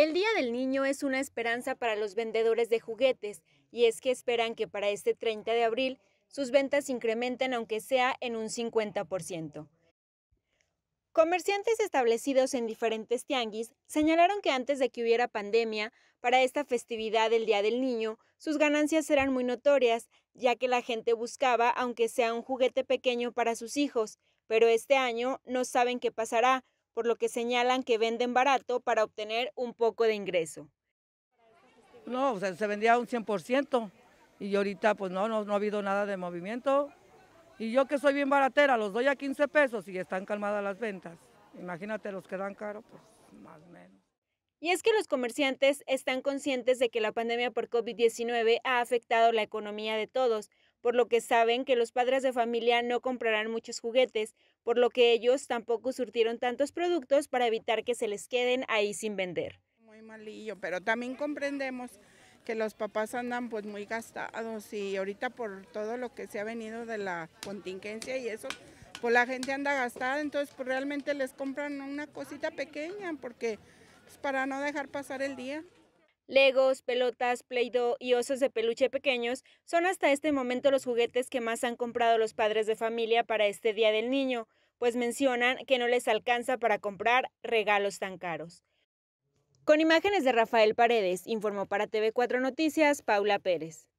El Día del Niño es una esperanza para los vendedores de juguetes, y es que esperan que para este 30 de abril sus ventas incrementen aunque sea en un 50%. Comerciantes establecidos en diferentes tianguis señalaron que antes de que hubiera pandemia, para esta festividad del Día del Niño, sus ganancias eran muy notorias, ya que la gente buscaba, aunque sea un juguete pequeño para sus hijos, pero este año no saben qué pasará, por lo que señalan que venden barato para obtener un poco de ingreso. No, o sea, se vendía un 100% y ahorita pues no, no, no ha habido nada de movimiento. Y yo que soy bien baratera, los doy a 15 pesos y están calmadas las ventas. Imagínate los que dan caro, pues más o menos. Y es que los comerciantes están conscientes de que la pandemia por COVID-19 ha afectado la economía de todos, por lo que saben que los padres de familia no comprarán muchos juguetes, por lo que ellos tampoco surtieron tantos productos para evitar que se les queden ahí sin vender. Muy malillo, pero también comprendemos que los papás andan pues muy gastados y ahorita por todo lo que se ha venido de la contingencia y eso, pues la gente anda gastada, entonces pues realmente les compran una cosita pequeña porque pues, para no dejar pasar el día. Legos, pelotas, Play-Doh y osos de peluche pequeños son hasta este momento los juguetes que más han comprado los padres de familia para este Día del Niño, pues mencionan que no les alcanza para comprar regalos tan caros. Con imágenes de Rafael Paredes, informó para TV4 Noticias Paula Pérez.